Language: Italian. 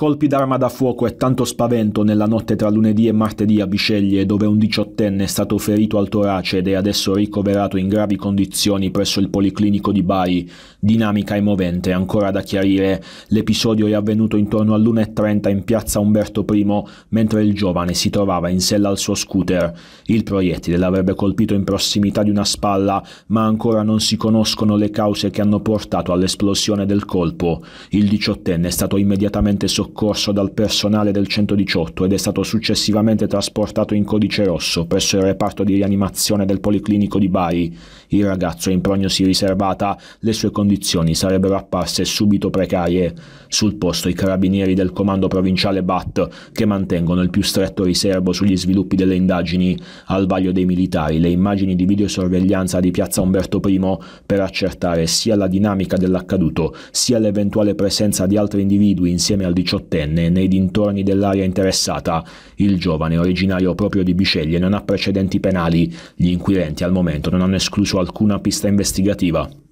Colpi d'arma da fuoco e tanto spavento nella notte tra lunedì e martedì a Bisceglie, dove un diciottenne è stato ferito al torace ed è adesso ricoverato in gravi condizioni presso il Policlinico di Bari. Dinamica e movente, ancora da chiarire. L'episodio è avvenuto intorno all'1.30 in piazza Umberto I, mentre il giovane si trovava in sella al suo scooter. Il proiettile l'avrebbe colpito in prossimità di una spalla, ma ancora non si conoscono le cause che hanno portato all'esplosione del colpo. Il diciottenne è stato immediatamente soccorso soccorso dal personale del 118 ed è stato successivamente trasportato in codice rosso presso il reparto di rianimazione del Policlinico di Bari. Il ragazzo è in prognosi riservata, le sue condizioni sarebbero apparse subito precarie. Sul posto i carabinieri del comando provinciale BAT, che mantengono il più stretto riservo sugli sviluppi delle indagini, al vaglio dei militari le immagini di videosorveglianza di piazza Umberto I per accertare sia la dinamica dell'accaduto, sia l'eventuale presenza di altri individui insieme al 18 diciottenne nei dintorni dell'area interessata. Il giovane, originario proprio di Biceglie, non ha precedenti penali. Gli inquirenti al momento non hanno escluso alcuna pista investigativa.